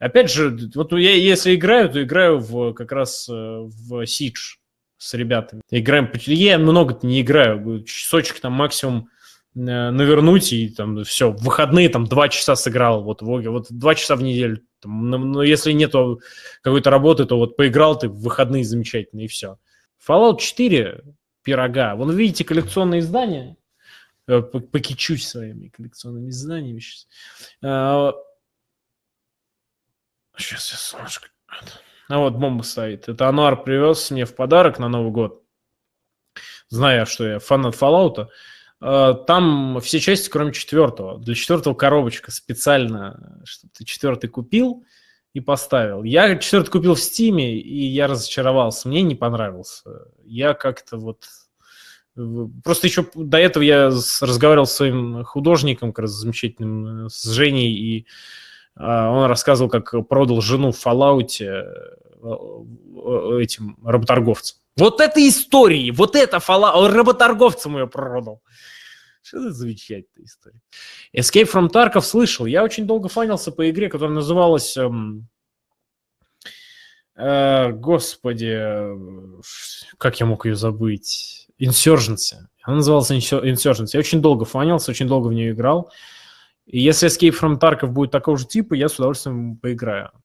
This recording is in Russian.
Опять же, вот я, если играю, то играю в, как раз э, в Siege с ребятами. Играем, я много то не играю, часочек там максимум э, навернуть и там все, в выходные там два часа сыграл, вот в Оге, вот два часа в неделю. Там, но если нет какой-то работы, то вот поиграл ты в выходные замечательно и все. Fallout 4 пирога. Вон видите коллекционные издания? Э, Покичусь своими коллекционными изданиями сейчас. А, Сейчас я солнышко... А вот бомба стоит. Это Ануар привез мне в подарок на Новый год. Зная, что я фанат Fallout. А, там все части, кроме четвертого. Для четвертого коробочка специально, что ты четвертый купил и поставил. Я четвертый купил в Стиме, и я разочаровался. Мне не понравился. Я как-то вот... Просто еще до этого я разговаривал с своим художником, как раз замечательным, э, с Женей, и а, он рассказывал, как продал жену в Fallout э, э, э, этим работорговцам. Вот это истории, вот это Fallout, работорговцам ее продал. Что за замечательная история. Escape from Tarkov слышал. Я очень долго фанился по игре, которая называлась... Эм, э, господи, как я мог ее забыть? Insurgency. Она называлась Insurgency. Я очень долго фанился, очень долго в нее играл. И если Escape from Tarkov будет такого же типа, я с удовольствием поиграю.